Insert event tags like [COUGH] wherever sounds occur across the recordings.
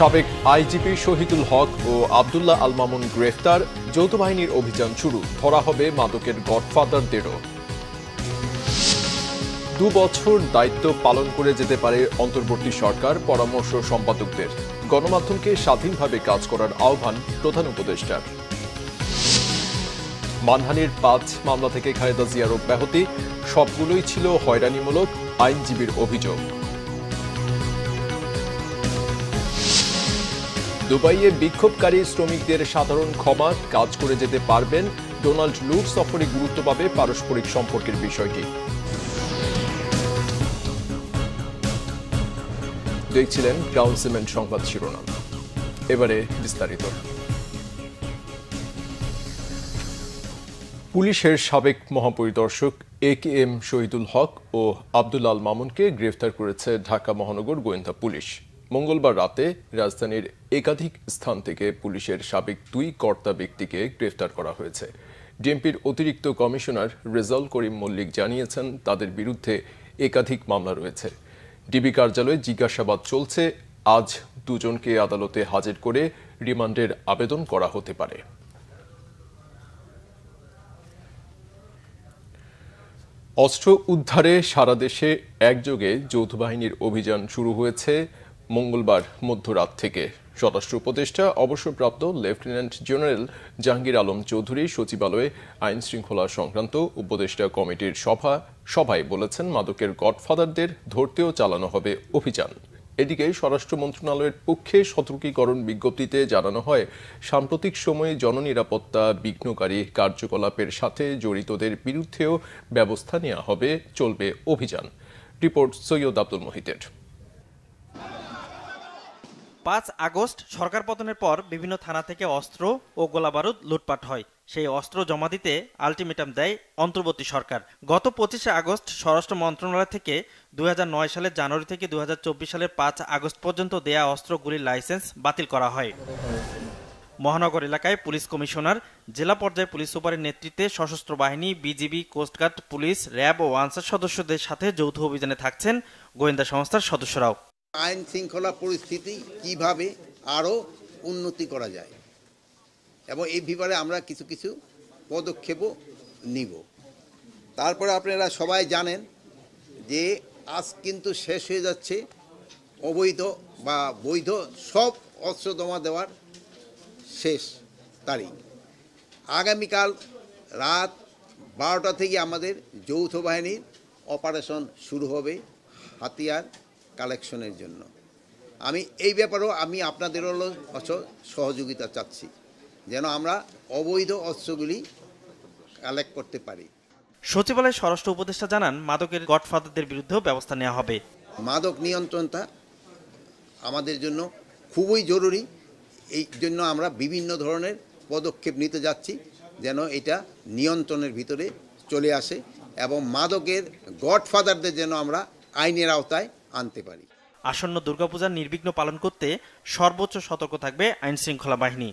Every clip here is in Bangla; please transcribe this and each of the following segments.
সাবেক আইজিপি শহীদুল হক ও আবদুল্লাহ আল মামুন গ্রেফতার যৌথ বাহিনীর অভিযান শুরু ধরা হবে মাদকের গডফাদারদেরও দু বছর দায়িত্ব পালন করে যেতে পারে অন্তর্বর্তী সরকার পরামর্শ সম্পাদকদের গণমাধ্যমকে স্বাধীনভাবে কাজ করার আহ্বান প্রধান উপদেষ্টার মানহানির পাঁচ মামলা থেকে খালেদা জিয়ার অব্যাহতি সবগুলোই ছিল হয়রানিমূলক আইনজীবীর অভিযোগ দুবাইয়ে বিক্ষোভকারী শ্রমিকদের সাধারণ ক্ষমা কাজ করে যেতে পারবেন ডোনাল্ড লুক সফরে গুরুত্ব পাবে পারস্পরিক সম্পর্কের বিষয়টি দেখছিলেন গ্রাউন্ড সিমেন্ট সংবাদ শিরোনাম এবারে বিস্তারিত পুলিশের সাবেক মহাপরিদর্শক A K M Shahidul Haque ও আব্দুল আল মামুনকে গ্রেফতার করেছে ঢাকা মহানগর গোয়েন্দা পুলিশ মঙ্গলবার রাতে রাজধানীর একাধিক স্থান থেকে পুলিশের সাবেক দুই কর্তা ব্যক্তিকে গ্রেফতার করা হয়েছে ডিএমপির অতিরিক্ত কমিশনার রেজাল করিম মল্লিক জানিয়েছেন তাদের বিরুদ্ধে একাধিক মামলা রয়েছে ডিবি কার্যালয়ে জিজ্ঞাসাবাদ চলছে আজ দুজনকে আদালতে হাজির করে রিমান্ডের আবেদন করা হতে পারে অস্ত্র উদ্ধারে সারা দেশে একযোগে যৌথ বাহিনীর অভিযান শুরু হয়েছে মঙ্গলবার মধ্যরাত থেকে স্বরাষ্ট্র উপদেষ্টা অবসরপ্রাপ্ত লেফটেন্যান্ট জেনারেল জাহাঙ্গীর আলম চৌধুরী সচিবালয়ে আইন শৃঙ্খলা সংক্রান্ত উপদেষ্টা কমিটির সভা সভায় বলেছেন মাদকের গডফাদারদের ধরতেও চালানো হবে অভিযান এদিকে স্বরাষ্ট্র মন্ত্রণালয়ের পক্ষে সতর্কীকরণ বিজ্ঞপ্তিতে জানানো হয় সাম্প্রতিক সময়ে জননিরাপত্তা বিঘ্নকারী কার্যকলাপের সাথে জড়িতদের বিরুদ্ধেও ব্যবস্থা নেওয়া হবে চলবে অভিযান রিপোর্ট সৈয়দ আব্দুল মহিতের পাঁচ আগস্ট সরকার পতনের পর বিভিন্ন থানা থেকে অস্ত্র ও গোলাবারুদ লুটপাট হয় সেই অস্ত্র জমা দিতে আলটিমেটাম দেয় অন্তর্বর্তী সরকার গত পঁচিশে আগস্ট স্বরাষ্ট্র মন্ত্রণালয় থেকে দুই সালের জানুয়ারি থেকে দু হাজার সালের পাঁচ আগস্ট পর্যন্ত দেয়া অস্ত্রগুলির লাইসেন্স বাতিল করা হয় মহানগর এলাকায় পুলিশ কমিশনার জেলা পর্যায়ে পুলিশ সুপারের নেতৃত্বে সশস্ত্র বাহিনী বিজিবি কোস্টগার্ড পুলিশ র্যাব ও আনসার সদস্যদের সাথে যৌথ অভিযানে থাকছেন গোয়েন্দা সংস্থার সদস্যরাও আইন শৃঙ্খলা পরিস্থিতি কিভাবে আরও উন্নতি করা যায় এবং এই ব্যাপারে আমরা কিছু কিছু পদক্ষেপও নিব তারপরে আপনারা সবাই জানেন যে আজ কিন্তু শেষ হয়ে যাচ্ছে অবৈধ বা বৈধ সব অস্ত্র জমা দেওয়ার শেষ তারিখ আগামীকাল রাত বারোটা থেকে আমাদের যৌথ বাহিনীর অপারেশন শুরু হবে হাতিয়ার কালেকশনের জন্য আমি এই ব্যাপারেও আমি আপনাদেরও সহযোগিতা চাচ্ছি যেন আমরা অবৈধ অস্ত্রগুলি কালেক্ট করতে পারি সচিবালয়ের স্বরাষ্ট্র উপদেষ্টা জানান মাদকের গডফাদারদের বিরুদ্ধেও ব্যবস্থা নেওয়া হবে মাদক নিয়ন্ত্রণটা আমাদের জন্য খুবই জরুরি এই জন্য আমরা বিভিন্ন ধরনের পদক্ষেপ নিতে যাচ্ছি যেন এটা নিয়ন্ত্রণের ভিতরে চলে আসে এবং মাদকের গডফাদারদের যেন আমরা আইনের আওতায় আনতে পারি আসন্ন দুর্গাপূজার নির্বিঘ্ন পালন করতে সর্বোচ্চ সতর্ক থাকবে আইন শৃঙ্খলা বাহিনী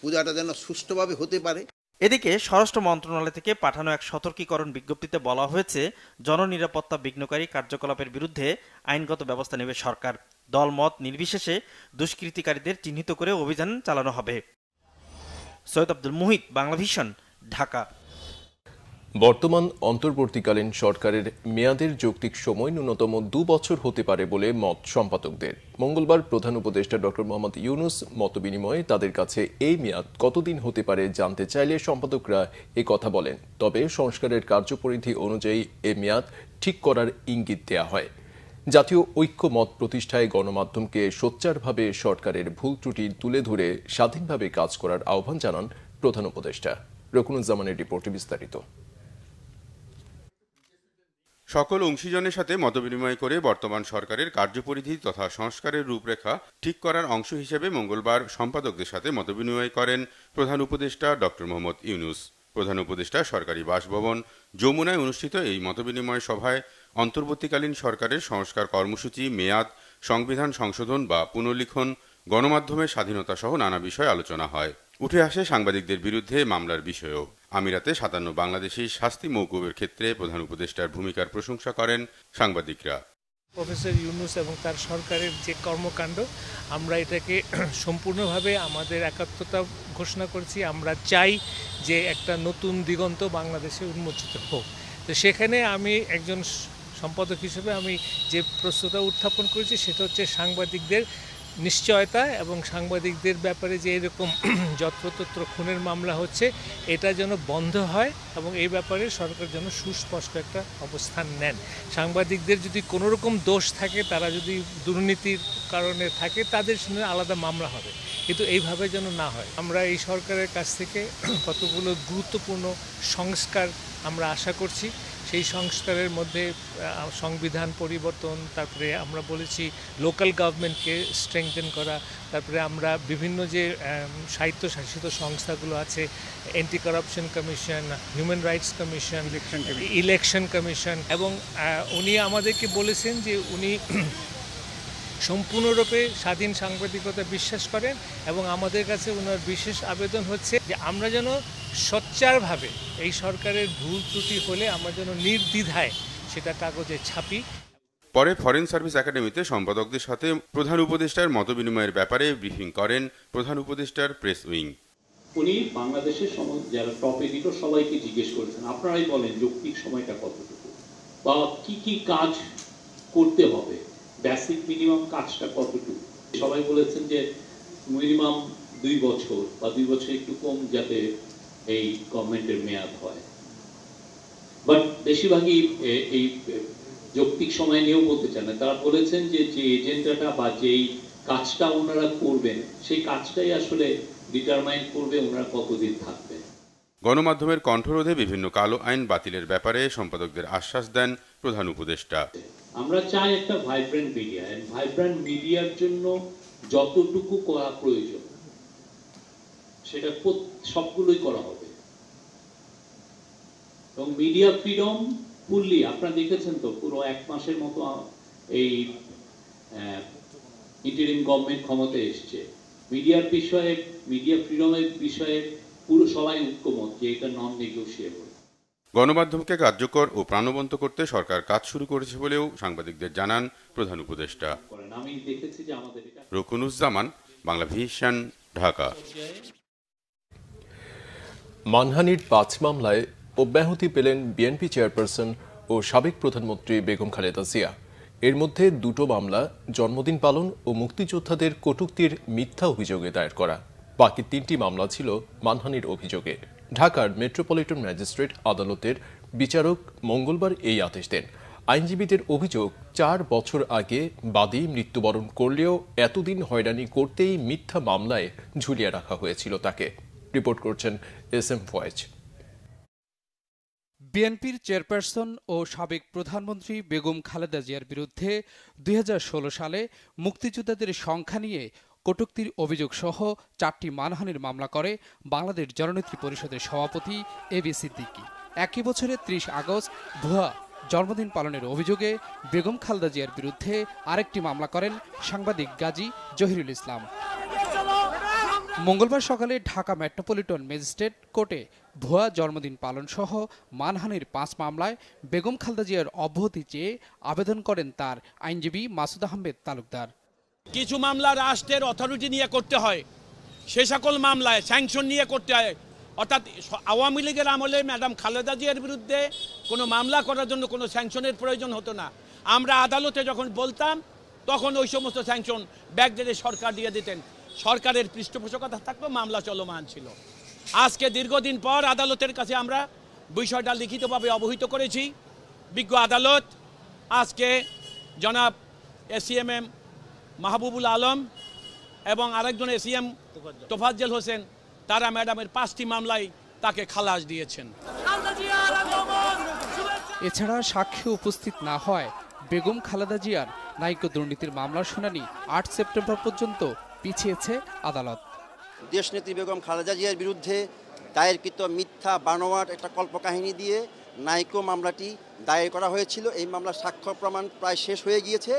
পূজাটা যেন সুষ্ঠুভাবে হতে পারে এদিকে স্বরাষ্ট্র মন্ত্রণালয় থেকে পাঠানো এক সতর্কীকরণ বিজ্ঞপ্তিতে বলা হয়েছে জননিরাপত্তা বিঘ্নকারী কার্যকলাপের বিরুদ্ধে আইনগত ব্যবস্থা নেবে সরকার দলমত নির্বিশেষে দুষ্কৃতিকারীদের চিহ্নিত করে অভিযান চালানো হবে সৈয়দ আব্দুল মুহিত বাংলাভিশন ঢাকা বর্তমান অন্তর্বর্তীকালীন সরকারের মেয়াদের যৌক্তিক সময় ন্যূনতম দু বছর হতে পারে বলে মত সম্পাদকদের মঙ্গলবার প্রধান উপদেষ্টা ডক্টর মোহাম্মদ ইউনুস মতবিনিময়ে তাদের কাছে এই মেয়াদ কতদিন হতে পারে জানতে চাইলে সম্পাদকরা এ কথা বলেন তবে সংস্কারের কার্যপরিধি অনুযায়ী এ মেয়াদ ঠিক করার ইঙ্গিত দেয়া হয় জাতীয় ঐক্যমত প্রতিষ্ঠায় গণমাধ্যমকে সোচ্চারভাবে সরকারের ভুল ত্রুটি তুলে ধরে স্বাধীনভাবে কাজ করার আহ্বান জানান প্রধান উপদেষ্টা রকুনুজ্জামানের রিপোর্টে বিস্তারিত সকল অংশীজনের সাথে মতবিনিময় করে বর্তমান সরকারের কার্যপরিধি তথা সংস্কারের রূপরেখা ঠিক করার অংশ হিসেবে মঙ্গলবার সম্পাদকদের সাথে মতবিনিময় করেন প্রধান উপদেষ্টা ড মোহাম্মদ ইউনুস প্রধান উপদেষ্টা সরকারি বাসভবন যমুনায় অনুষ্ঠিত এই মতবিনিময় সভায় অন্তর্বর্তীকালীন সরকারের সংস্কার কর্মসূচি মেয়াদ সংবিধান সংশোধন বা পুনর্লিখন গণমাধ্যমের স্বাধীনতা সহ নানা বিষয়ে আলোচনা হয় উঠে আসে সাংবাদিকদের বিরুদ্ধে মামলার বিষয়েও আমিরাতে সাতান্ন বাংলাদেশি শাস্তি মৌকুবের ক্ষেত্রে প্রধান উপদেষ্টার ভূমিকার প্রশংসা করেন সাংবাদিকরা প্রফেসর ইউনুস এবং তার সরকারের যে কর্মকাণ্ড আমরা এটাকে [CLEARS THROAT] সম্পূর্ণভাবে আমাদের একাত্মতা ঘোষণা করছি আমরা চাই যে একটা নতুন দিগন্ত বাংলাদেশে উন্মোচিত হোক তো সেখানে আমি একজন সম্পাদক হিসেবে আমি যে প্রস্তুতা উত্থাপন করেছি সেটা হচ্ছে সাংবাদিকদের নিশ্চয়তা এবং সাংবাদিকদের ব্যাপারে যে এরকম [CLEARS THROAT] যত্রতত্র খুনের মামলা হচ্ছে এটা যেন বন্ধ হয় এবং এই ব্যাপারে সরকার যেন সুস্পষ্ট একটা অবস্থান নেন সাংবাদিকদের যদি কোনো রকম দোষ থাকে তারা যদি দুর্নীতির কারণে থাকে তাদের সঙ্গে আলাদা মামলা হবে কিন্তু এইভাবে যেন না হয় আমরা এই সরকারের কাছ থেকে [CLEARS THROAT] কতগুলো গুরুত্বপূর্ণ সংস্কার আমরা আশা করছি সেই সংস্কারের মধ্যে সংবিধান পরিবর্তন তারপরে আমরা বলেছি লোকাল গভর্নমেন্টকে স্ট্রেংথেন করা তারপরে আমরা বিভিন্ন যে সাহিত্যশাসিত সংস্থাগুলো আছে anti corruption commission human rights commission election commission এবং উনি আমাদেরকে বলেছেন যে উনি সম্পূর্ণরূপে স্বাধীন সাংবাদিকতা বিশ্বাস করেন এবং আমাদের কাছে ওনার বিশেষ আবেদন হচ্ছে যে আমরা যেন সোচ্চারভাবে এই সরকারের ভুল ত্রুটি হলে আমরা যেন নির্দ্বিধায় সেটা কাগজে ছাপি পরে ফরেন সার্ভিস একাডেমিতে সম্পাদকদের সাথে প্রধান উপদেষ্টার মতবিনিময়ের ব্যাপারে ব্রিফিং করেন প্রধান উপদেষ্টার প্রেস উইং উনি বাংলাদেশের যারা টপ এডিটর সবাইকে জিজ্ঞেস করেছেন আপনারাই বলেন যৌক্তিক সময়টা কতটুকু বা কি কি কাজ করতে হবে বেসিক মিনিমাম কাজটা কতটুকু সবাই বলেছেন যে মিনিমাম দুই বছর বা দুই বছর একটু কম যাতে এই গভর্নমেন্টের মেয়াদ হয় বাট বেশিরভাগই এই যৌক্তিক সময় নিয়েও বলতে চান না তারা বলেছেন যে যে এজেন্ডাটা বা যেই কাজটা ওনারা করবেন সেই কাজটাই আসলে ডিটারমাইন করবে ওনারা কতদিন থাকবেন গণমাধ্যমের কণ্ঠরোধে বিভিন্ন কালো আইন বাতিলের ব্যাপারে সম্পাদকদের আশ্বাস দেন প্রধান উপদেষ্টা আমরা চাই একটা ভাইব্রেন্ট মিডিয়া ভাইব্রেন্ট মিডিয়ার জন্য যতটুকু করা প্রয়োজন সেটা সবগুলোই করা হবে এবং মিডিয়া ফ্রিডম ফুললি আপনারা দেখেছেন তো পুরো এক মাসের মতো এই ইন্টারিম গভর্নমেন্ট ক্ষমতা এসছে মিডিয়ার বিষয়ে মিডিয়া ফ্রিডমের বিষয়ে পুরো সবাই ঐক্যমত যে এটা নন নেগোসিয়েবল গণমাধ্যমকে কার্যকর ও প্রাণবন্ত করতে সরকার কাজ শুরু করেছে বলেও সাংবাদিকদের জানান প্রধান উপদেষ্টা রকুনুজ্জামান বাংলা ভিশন ঢাকা মানহানির পাঁচ মামলায় অব্যাহতি পেলেন বিএনপি চেয়ারপারসন ও সাবেক প্রধানমন্ত্রী বেগম খালেদা জিয়া এর মধ্যে দুটো মামলা জন্মদিন পালন ও মুক্তিযোদ্ধাদের কটুক্তির মিথ্যা অভিযোগে দায়ের করা বাকি তিনটি মামলা ছিল মানহানির অভিযোগে ঢাকার মেট্রোপলিটন ম্যাজিস্ট্রেট আদালতের বিচারক মঙ্গলবার এই আদেশ দেন আইনজীবীদের অভিযোগ চার বছর আগে বাদী মৃত্যুবরণ করলেও এতদিন হয়রানি করতেই মিথ্যা মামলায় ঝুলিয়ে রাখা হয়েছিল তাকে রিপোর্ট করছেন এস এম ফয়েজ বিএনপির চেয়ারপারসন ও সাবেক প্রধানমন্ত্রী বেগম খালেদা জিয়ার বিরুদ্ধে দুই সালে মুক্তিযোদ্ধাদের সংখ্যা নিয়ে কটুক্তির অভিযোগ সহ চারটি মানহানির মামলা করে বাংলাদেশ জননেত্রী পরিষদের সভাপতি এ বি সিদ্দিকি একই বছরে ত্রিশ আগস্ট ভুয়া জন্মদিন পালনের অভিযোগে বেগম খালেদা জিয়ার বিরুদ্ধে আরেকটি মামলা করেন সাংবাদিক গাজী জহিরুল ইসলাম মঙ্গলবার সকালে ঢাকা মেট্রোপলিটন ম্যাজিস্ট্রেট কোর্টে ভুয়া জন্মদিন পালন সহ মানহানির পাঁচ মামলায় বেগম খালদা জিয়ার অব্যাহতি চেয়ে আবেদন করেন তার আইনজীবী মাসুদ আহমেদ তালুকদার কিছু মামলা রাষ্ট্রের অথরিটি নিয়ে করতে হয় সে সকল মামলায় স্যাংশন নিয়ে করতে হয় অর্থাৎ আওয়ামী লীগের আমলে ম্যাডাম খালেদা জিয়ার বিরুদ্ধে কোনো মামলা করার জন্য কোনো স্যাংশনের প্রয়োজন হতো না আমরা আদালতে যখন বলতাম তখন ওই সমস্ত স্যাংশন ব্যাগদের সরকার দিয়ে দিতেন সরকারের পৃষ্ঠপোষকতা থাকলো মামলা চলমান ছিল আজকে দীর্ঘদিন পর আদালতের কাছে আমরা বিষয়টা লিখিতভাবে অবহিত করেছি বিজ্ঞ আদালত আজকে জনাব এম মাহবুবুল আলম এবং আরেকজন এসিএম তোফাজ্জল হোসেন তারা ম্যাডামের পাঁচটি মামলায় তাকে খালাস দিয়েছেন এছাড়া সাক্ষী উপস্থিত না হয় বেগম খালেদা জিয়ার নায়িক দুর্নীতির মামলার শুনানি আট সেপ্টেম্বর পর্যন্ত পিছিয়েছে আদালত দেশনেত্রী বেগম খালেদা জিয়ার বিরুদ্ধে দায়েরকৃত মিথ্যা বানোয়াট একটা কল্পকাহিনী দিয়ে নাইকো মামলাটি দায়ের করা হয়েছিল এই মামলার সাক্ষ্য প্রমাণ প্রায় শেষ হয়ে গিয়েছে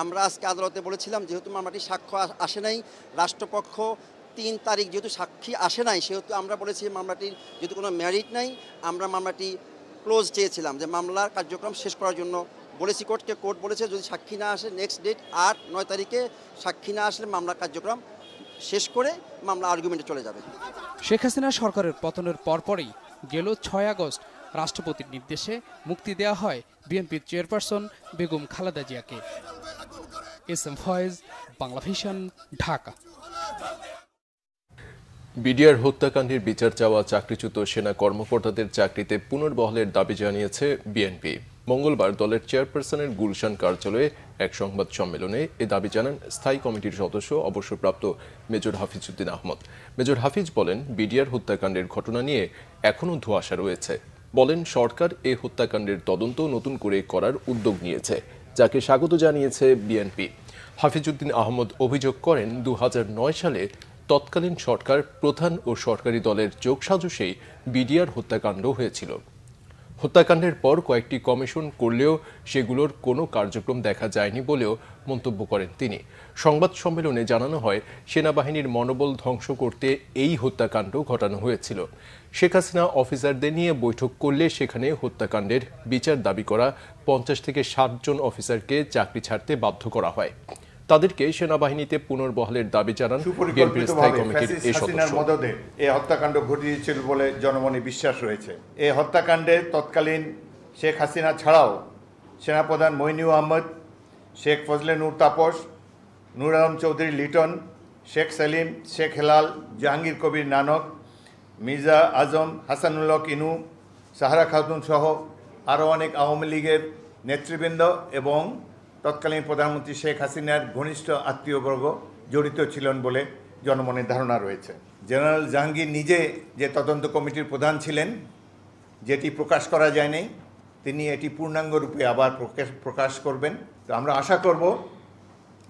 আমরা আজকে আদালতে বলেছিলাম যেহেতু মামলাটি সাক্ষ্য আসে নাই রাষ্ট্রপক্ষ তিন তারিখ যেহেতু সাক্ষী আসে নাই সেহেতু আমরা বলেছি মামলাটির যেহেতু কোনো ম্যারিট নাই আমরা মামলাটি ক্লোজ চেয়েছিলাম যে মামলার কার্যক্রম শেষ করার জন্য বলেছি কোর্টকে কোর্ট বলেছে যদি সাক্ষী না আসে নেক্সট ডেট আট নয় তারিখে সাক্ষী না আসলে মামলা কার্যক্রম শেষ করে মামলা আর্গুমেন্টে চলে যাবে শেখ হাসিনা সরকারের পতনের পরপরই গেল ছয় আগস্ট রাষ্ট্রপতির নির্দেশে মুক্তি দেওয়া হয় বিএনপির চেয়ারপারসন বেগম খালেদা জিয়াকে S M Foyez Bangla vision Dhaka BDR হত্যাকাণ্ডের বিচার চাওয়া চাকরিচ্যুত সেনা কর্মকর্তাদের চাকরিতে পুনর্বহলের দাবি জানিয়েছে বিএনপি মঙ্গলবার দলের চেয়ারপারসনের গুলশান কার্যালয়ে এক সংবাদ সম্মেলনে এ দাবি জানান স্থায়ী কমিটির সদস্য অবসরপ্রাপ্ত মেজর হাফিজউদ্দিন আহমদ মেজর হাফিজ বলেন বিডিআর হত্যাকাণ্ডের ঘটনা নিয়ে এখনও ধোঁয়াশা রয়েছে বলেন সরকার এ হত্যাকাণ্ডের তদন্ত নতুন করে করার উদ্যোগ নিয়েছে যাকে স্বাগত জানিয়েছে বিএনপি হাফিজউদ্দিন আহমদ অভিযোগ করেন দু সালে তৎকালীন সরকার প্রধান ও সরকারি দলের যোগসাজশেই বিডিআর হত্যাকাণ্ড হয়েছিল হত্যাকাণ্ডের পর কয়েকটি কমিশন করলেও সেগুলোর কোনো কার্যক্রম দেখা যায়নি বলেও মন্তব্য করেন তিনি সংবাদ সম্মেলনে জানানো হয় সেনাবাহিনীর মনোবল ধ্বংস করতে এই হত্যাকাণ্ড ঘটানো হয়েছিল শেখ হাসিনা অফিসারদের নিয়ে বৈঠক করলে সেখানে হত্যাকাণ্ডের বিচার দাবি করা পঞ্চাশ থেকে ষাট জন অফিসারকে চাকরি ছাড়তে বাধ্য করা হয় তাদেরকে সেনাবাহিনীতে পুনর্বহলের দাবি জানান এই হত্যাকাণ্ড ঘটিয়েছিল বলে জনমনে বিশ্বাস রয়েছে এই হত্যাকাণ্ডে তৎকালীন শেখ হাসিনা ছাড়াও সেনাপ্রধান মইনু আহমদ শেখ ফজলে নূর তাপস নূর আলম চৌধুরী লিটন শেখ সেলিম শেখ হেলাল জাহাঙ্গীর কবির নানক মির্জা আজম হাসানুল্লক কিনু সাহারা খাতুন সহ আরও অনেক আওয়ামী লীগের নেতৃবৃন্দ এবং তৎকালীন প্রধানমন্ত্রী শেখ হাসিনার ঘনিষ্ঠ আত্মীয়বর্গ জড়িত ছিলেন বলে জনমনের ধারণা রয়েছে জেনারেল জাহাঙ্গীর নিজে যে তদন্ত কমিটির প্রধান ছিলেন যেটি প্রকাশ করা যায়নি তিনি এটি পূর্ণাঙ্গ রূপে আবার প্রকাশ করবেন তো আমরা আশা করব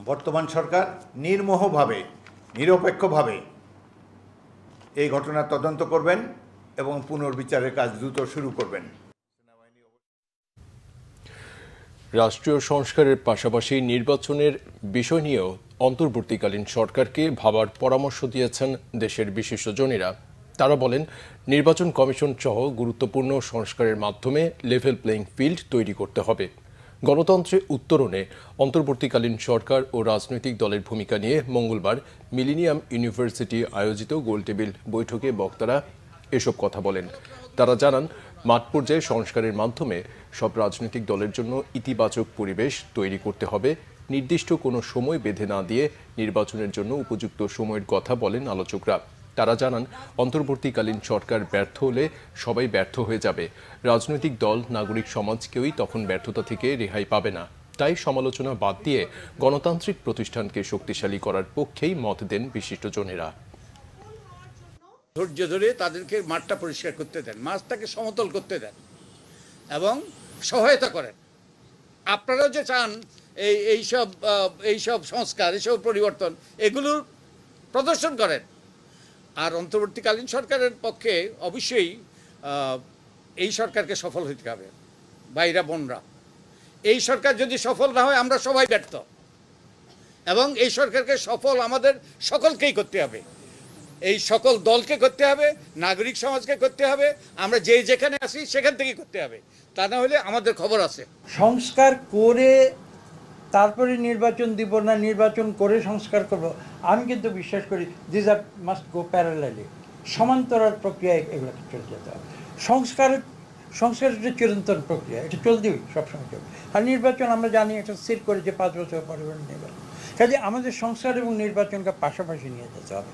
বর্তমান সরকার নির্মোহভাবে নিরপেক্ষভাবে এই ঘটনার তদন্ত করবেন এবং পুনর্বিচারের কাজ দ্রুত শুরু করবেন রাষ্ট্রীয় সংস্কারের পাশাপাশি নির্বাচনের বিষয় নিয়েও অন্তর্বর্তীকালীন সরকারকে ভাবার পরামর্শ দিয়েছেন দেশের বিশেষজনেরা তারা বলেন নির্বাচন কমিশন সহ গুরুত্বপূর্ণ সংস্কারের মাধ্যমে লেভেল প্লেইং ফিল্ড তৈরি করতে হবে গণতন্ত্রে উত্তরণে অন্তর্বর্তীকালীন সরকার ও রাজনৈতিক দলের ভূমিকা নিয়ে মঙ্গলবার মিলিনিয়াম ইউনিভার্সিটি আয়োজিত গোলটেবিল বৈঠকে বক্তারা এসব কথা বলেন তারা জানান মাঠ পর্যায়ে সংস্কারের মাধ্যমে সব রাজনৈতিক দলের জন্য ইতিবাচক পরিবেশ তৈরি করতে হবে নির্দিষ্ট কোনো সময় বেঁধে না দিয়ে নির্বাচনের জন্য উপযুক্ত সময়ের কথা বলেন আলোচকরা তারা জানান অন্তর্বর্তীকালীন সরকার ব্যর্থ হলে সবাই ব্যর্থ হয়ে যাবে রাজনৈতিক দল নাগরিক সমাজ কেউই তখন ব্যর্থতা থেকে রেহাই পাবে না তাই সমালোচনা বাদ দিয়ে গণতান্ত্রিক প্রতিষ্ঠানকে শক্তিশালী করার পক্ষেই মত দেন বিশিষ্টজনেরা ধৈর্য ধরে তাদেরকে মাঠটা পরিষ্কার করতে দেন মাছটাকে সমতল করতে দেন এবং সহায়তা করেন আপনারাও যে চান এই এইসব এইসব সংস্কার এইসব পরিবর্তন এগুলোর প্রদর্শন করেন আর অন্তর্বর্তীকালীন সরকারের পক্ষে অবশ্যই এই সরকারকে সফল হইতে হবে বাইরা বনরা এই সরকার যদি সফল না হয় আমরা সবাই ব্যর্থ এবং এই সরকারকে সফল আমাদের সকলকেই করতে হবে এই সকল দলকে করতে হবে নাগরিক সমাজকে করতে হবে আমরা যে যেখানে আসি সেখান থেকেই করতে হবে তা না হলে আমাদের খবর আছে সংস্কার করে তারপরে নির্বাচন দিব না নির্বাচন করে সংস্কার করব আমি কিন্তু বিশ্বাস করি দিজ আর মাস্ট গো প্যারালি সমান্তরাল প্রক্রিয়ায় এগুলোকে চলে যেতে হবে সংস্কার সংস্কার একটা চিরন্তন প্রক্রিয়া এটা চলতেই সবসময় চলবে আর নির্বাচন আমরা জানি এটা স্থির করে যে পাঁচ বছর পরে নির্বাচন কাজে আমাদের সংস্কার এবং নির্বাচনকে পাশাপাশি নিয়ে যেতে হবে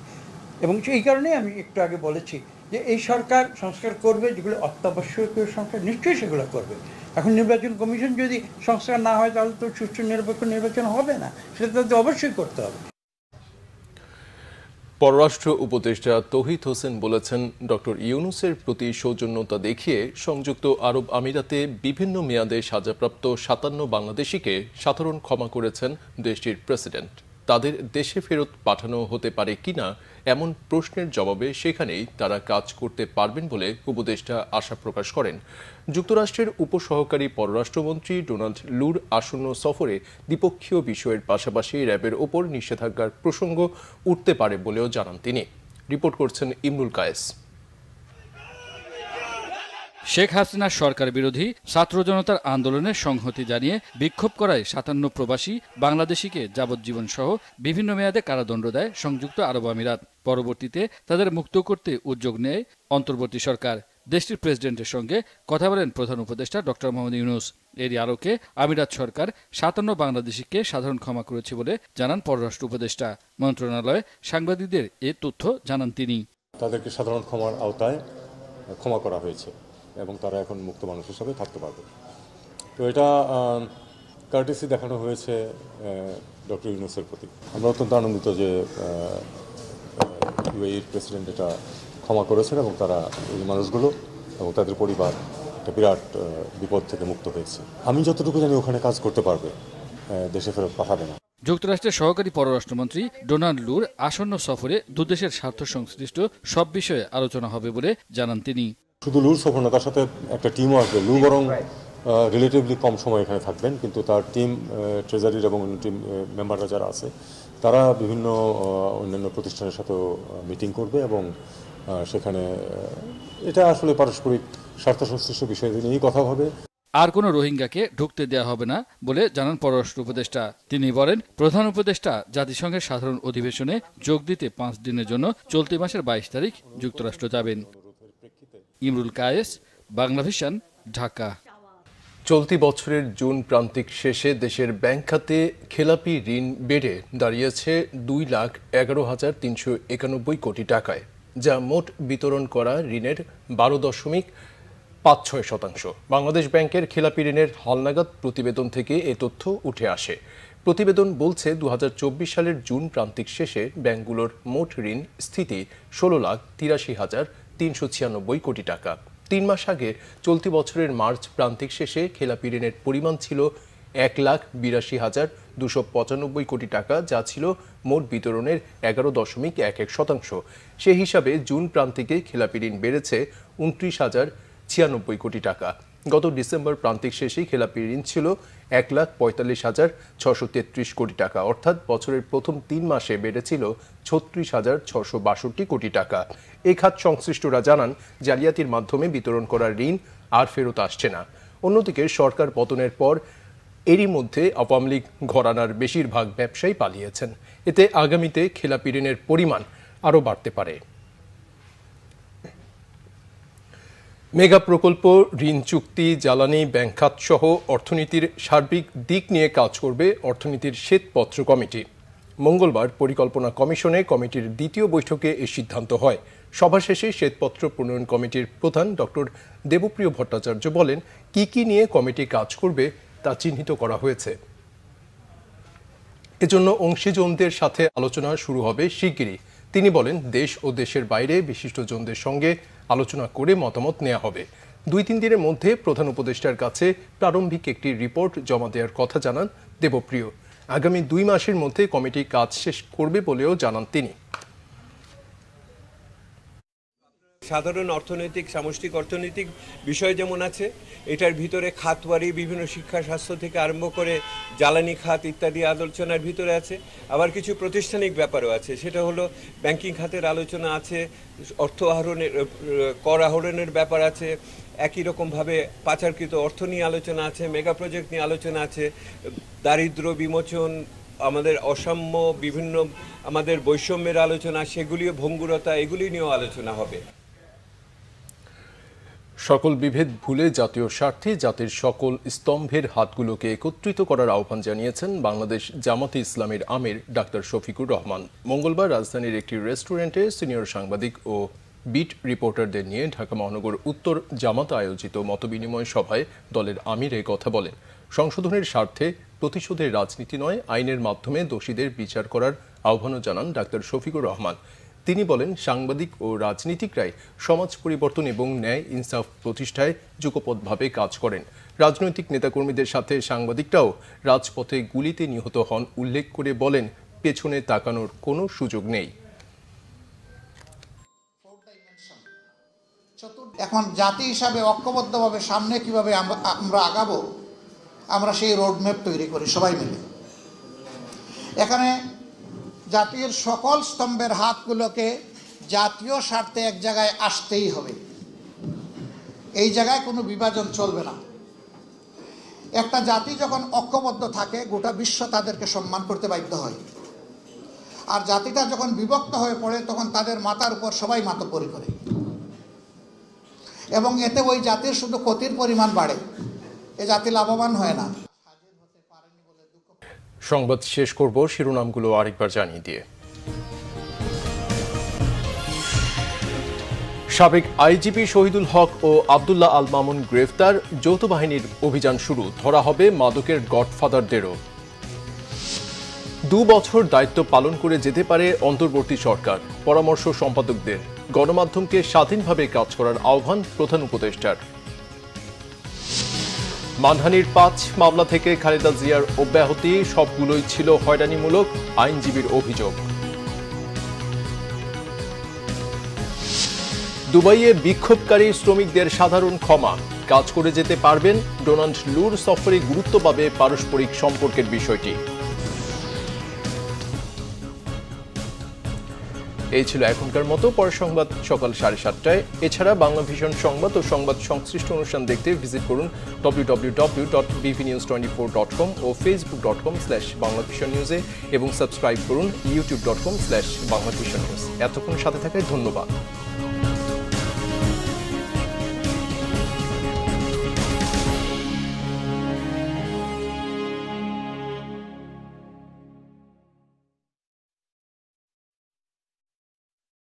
এবং সেই কারণেই আমি একটু আগে বলেছি যে এই সরকার সংস্কার করবে যেগুলো অত্যাবশ্যকীয় সংস্কার নিশ্চয়ই সেগুলো করবে এখন নির্বাচন কমিশন যদি সংস্কার না হয় তাহলে তো সুষ্ঠু নিরপেক্ষ নির্বাচন হবে না সেটা তাদের অবশ্যই করতে হবে পররাষ্ট্র উপদেষ্টা তহিদ হোসেন বলেছেন ডক্টর ইউনুসের প্রতি সৌজন্যতা দেখিয়ে সংযুক্ত আরব আমিরাতে বিভিন্ন মেয়াদে সাজাপ্রাপ্ত সাতান্ন বাংলাদেশিকে সাধারণ ক্ষমা করেছেন দেশটির প্রেসিডেন্ট তাদের দেশে ফেরত পাঠানো হতে পারে কিনা এমন প্রশ্নের জবাবে সেখানেই তারা কাজ করতে পারবেন বলে উপদেষ্টা আশা প্রকাশ করেন যুক্তরাষ্ট্রের উপসহকারী পররাষ্ট্রমন্ত্রী ডোনাল্ড লুর আসন্ন সফরে দ্বিপক্ষীয় বিষয়ের পাশাপাশি র্যাবের ওপর নিষেধাজ্ঞার প্রসঙ্গ উঠতে পারে বলেও জানান তিনি রিপোর্ট করছেন ইমরুল কায়েস শেখ হাসিনার সরকার বিরোধী ছাত্র জনতার আন্দোলনের সংহতি জানিয়ে বিক্ষোভ করায় সাতান্ন প্রবাসী বাংলাদেশিকে যাবজ্জীবন সহ বিভিন্ন মেয়াদে কারাদণ্ড দেয় সংযুক্ত আরব আমিরাত পরবর্তীতে তাদের মুক্ত করতে উদ্যোগ নেয় অন্তর্বর্তী সরকার দেশটির প্রেসিডেন্টের সঙ্গে কথা বলেন প্রধান উপদেষ্টা ডক্টর মোহাম্মদ ইউনুস এরই আলোকে আমিরাত সরকার সাতান্ন বাংলাদেশিকে সাধারণ ক্ষমা করেছে বলে জানান পররাষ্ট্র উপদেষ্টা মন্ত্রণালয়ে সাংবাদিকদের এ তথ্য জানান তিনি তাদেরকে সাধারণ ক্ষমার আওতায় ক্ষমা করা হয়েছে এবং তারা এখন মুক্ত মানুষ হিসাবে থাকতে পারবে তো এটা কার্টিসি দেখানো হয়েছে ডক্টর ইউনুসের প্রতি আমরা অত্যন্ত আনন্দিত যে ইউএইর প্রেসিডেন্ট এটা ক্ষমা করেছেন এবং তারা এই মানুষগুলো এবং তাদের পরিবার একটা বিরাট বিপদ থেকে মুক্ত হয়েছে আমি যতটুকু জানি ওখানে কাজ করতে পারবে দেশে ফেরত পাঠাবে না যুক্তরাষ্ট্রের সহকারী পররাষ্ট্রমন্ত্রী ডোনাল্ড লুর আসন্ন সফরে দুদেশের স্বার্থ সংশ্লিষ্ট সব বিষয়ে আলোচনা হবে বলে জানান তিনি শুধু লুর সফলতার সাথে একটা টিমও আসবে লু বরং রিলেটিভলি কম সময় এখানে থাকবেন কিন্তু তার টিম ট্রেজারির এবং অন্য টিম মেম্বাররা যারা আছে তারা বিভিন্ন অন্যান্য প্রতিষ্ঠানের সাথেও মিটিং করবে এবং সেখানে এটা আসলে পারস্পরিক স্বার্থ সংশ্লিষ্ট বিষয় নিয়েই কথা হবে আর কোনো রোহিঙ্গাকে ঢুকতে দেওয়া হবে না বলে জানান পররাষ্ট্র উপদেষ্টা তিনি বলেন প্রধান উপদেষ্টা জাতিসংঘের সাধারণ অধিবেশনে যোগ দিতে পাঁচ দিনের জন্য চলতি মাসের বাইশ তারিখ যুক্তরাষ্ট্র যাবেন ইমরুল কায়েস বাংলাভিশন ঢাকা চলতি বছরের জুন প্রান্তিক শেষে দেশের ব্যাংক খাতে খেলাপি ঋণ বেড়ে দাঁড়িয়েছে দুই লাখ এগারো হাজার তিনশো একানব্বই কোটি টাকায় যা মোট বিতরণ করা ঋণের বারো দশমিক পাঁচ ছয় শতাংশ বাংলাদেশ ব্যাংকের খেলাপি ঋণের হালনাগাদ প্রতিবেদন থেকে এ তথ্য উঠে আসে প্রতিবেদন বলছে দু সালের জুন প্রান্তিক শেষে ব্যাংকগুলোর মোট ঋণ স্থিতি ষোলো লাখ তিরাশি হাজার তিনশো ছিয়ানব্বই কোটি টাকা তিন মাস আগে চলতি বছরের মার্চ প্রান্তিক শেষে খেলাপি ঋণের পরিমাণ ছিল এক লাখ বিরাশি হাজার দুশো পঁচানব্বই কোটি টাকা যা ছিল মোট বিতরণের এগারো দশমিক এক এক শতাংশ সে হিসাবে জুন প্রান্তিকে খেলাপি ঋণ বেড়েছে উনত্রিশ হাজার ছিয়ানব্বই কোটি টাকা গত ডিসেম্বর প্রান্তিক শেষেই খেলাপি ঋণ ছিল এক লাখ পঁয়তাল্লিশ হাজার ছশো তেত্রিশ কোটি টাকা অর্থাৎ বছরের প্রথম তিন মাসে বেড়েছিল ছত্রিশ হাজার ছশো বাষট্টি কোটি টাকা এ খাত সংশ্লিষ্টরা জানান জালিয়াতির মাধ্যমে বিতরণ করা ঋণ আর ফেরত আসছে না অন্যদিকে সরকার পতনের পর এরই মধ্যে আওয়ামী লীগ ঘরানার বেশিরভাগ ব্যবসায়ী পালিয়েছেন এতে আগামীতে খেলাপি ঋণের পরিমাণ আরও বাড়তে পারে মেগা প্রকল্প ঋণ চুক্তি জ্বালানি ব্যাংক খাতসহ অর্থনীতির সার্বিক দিক নিয়ে কাজ করবে অর্থনীতির শ্বেতপত্র কমিটি মঙ্গলবার পরিকল্পনা কমিশনে কমিটির দ্বিতীয় বৈঠকে এ সিদ্ধান্ত হয় সভা শেষে শ্বেতপত্র প্রণয়ন কমিটির প্রধান ডক্টর দেবপ্রিয় ভট্টাচার্য বলেন কি কি নিয়ে কমিটি কাজ করবে তা চিহ্নিত করা হয়েছে এজন্য অংশীজনদের সাথে আলোচনা শুরু হবে শিগগিরই তিনি বলেন দেশ ও দেশের বাইরে বিশিষ্টজনদের সঙ্গে আলোচনা করে মতামত নেওয়া হবে দুই তিন দিনের মধ্যে প্রধান উপদেষ্টার কাছে প্রারম্ভিক একটি রিপোর্ট জমা দেওয়ার কথা জানান দেবপ্রিয় আগামী দুই মাসের মধ্যে কমিটি কাজ শেষ করবে বলেও জানান তিনি সাধারণ অর্থনৈতিক সামষ্টিক অর্থনৈতিক বিষয় যেমন আছে এটার ভিতরে খাতওয়ারি বিভিন্ন শিক্ষা স্বাস্থ্য থেকে আরম্ভ করে জ্বালানি খাত ইত্যাদি আলোচনার ভিতরে আছে আবার কিছু প্রাতিষ্ঠানিক ব্যাপারও আছে সেটা হলো ব্যাংকিং খাতের আলোচনা আছে অর্থ আহরণের কর আহরণের ব্যাপার আছে একই রকমভাবে পাচারকৃত অর্থ নিয়ে আলোচনা আছে মেগা প্রজেক্ট নিয়ে আলোচনা আছে দারিদ্র বিমোচন আমাদের অসাম্য বিভিন্ন আমাদের বৈষম্যের আলোচনা সেগুলিও ভঙ্গুরতা এগুলি নিয়েও আলোচনা হবে সকল বিভেদ ভুলে জাতীয় স্বার্থে জাতির সকল স্তম্ভের হাতগুলোকে একত্রিত করার আহ্বান জানিয়েছেন বাংলাদেশ জামাতে ইসলামের আমির ডাক্তার শফিকুর রহমান মঙ্গলবার রাজধানীর একটি রেস্টুরেন্টে সিনিয়র সাংবাদিক ও বিট রিপোর্টারদের নিয়ে ঢাকা মহানগর উত্তর জামাত আয়োজিত মতবিনিময় সভায় দলের আমির এ কথা বলেন সংশোধনের স্বার্থে প্রতিশোধের রাজনীতি নয় আইনের মাধ্যমে দোষীদের বিচার করার আহ্বানও জানান ডাক্তার শফিকুর রহমান তিনি বলেন সাংবাদিক ও রাজনীতিকরাই সমাজ পরিবর্তন এবং ন্যায় ইনসাফ প্রতিষ্ঠায় যুগপথভাবে কাজ করেন রাজনৈতিক নেতাকর্মীদের সাথে সাংবাদিকরাও রাজপথে গুলিতে নিহত হন উল্লেখ করে বলেন পেছনে তাকানোর কোনো সুযোগ নেই এখন জাতি হিসাবে ঐক্যবদ্ধভাবে সামনে কিভাবে আমরা আগাবো আমরা সেই রোডম্যাপ তৈরি করি সবাই মিলে এখানে জাতির সকল স্তম্ভের হাতগুলোকে জাতীয় স্বার্থে এক জায়গায় আসতেই হবে এই জায়গায় কোনো বিভাজন চলবে না একটা জাতি যখন ঐক্যবদ্ধ থাকে গোটা বিশ্ব তাদেরকে সম্মান করতে বাধ্য হয় আর জাতিটা যখন বিভক্ত হয়ে পড়ে তখন তাদের মাথার উপর সবাই মাতব্বরি করে এবং এতে ওই জাতির শুধু ক্ষতির পরিমাণ বাড়ে এ জাতি লাভবান হয় না সংবাদ শেষ করব শিরোনামগুলো আরেকবার জানিয়ে দিয়ে সাবেক আইজিপি শহীদুল হক ও আবদুল্লাহ আল মামুন গ্রেফতার যৌথ বাহিনীর অভিযান শুরু ধরা হবে মাদকের গডফাদারদেরও দু বছর দায়িত্ব পালন করে যেতে পারে অন্তর্বর্তী সরকার পরামর্শ সম্পাদকদের গণমাধ্যমকে স্বাধীনভাবে কাজ করার আহ্বান প্রধান উপদেষ্টার মানহানির পাঁচ মামলা থেকে খালেদা জিয়ার অব্যাহতি সবগুলোই ছিল হয়রানিমূলক আইনজীবীর অভিযোগ দুবাইয়ে বিক্ষোভকারী শ্রমিকদের সাধারণ ক্ষমা কাজ করে যেতে পারবেন ডোনাল্ড লুর সফরে গুরুত্ব পাবে পারস্পরিক সম্পর্কের বিষয়টি এই ছিল এখনকার মতো পরে সংবাদ সকাল সাড়ে সাতটায় এছাড়া বাংলা ভীষণ সংবাদ ও সংবাদ সংশ্লিষ্ট অনুষ্ঠান দেখতে ভিজিট করুন W W W dot BV news twenty four dot com ও Facebook dot com slash Bangla Bhishon নিউজে এবং সাবস্ক্রাইব করুন YouTube dot com slash Bangla Bhishon news এতক্ষণ সাথে থাকায় ধন্যবাদ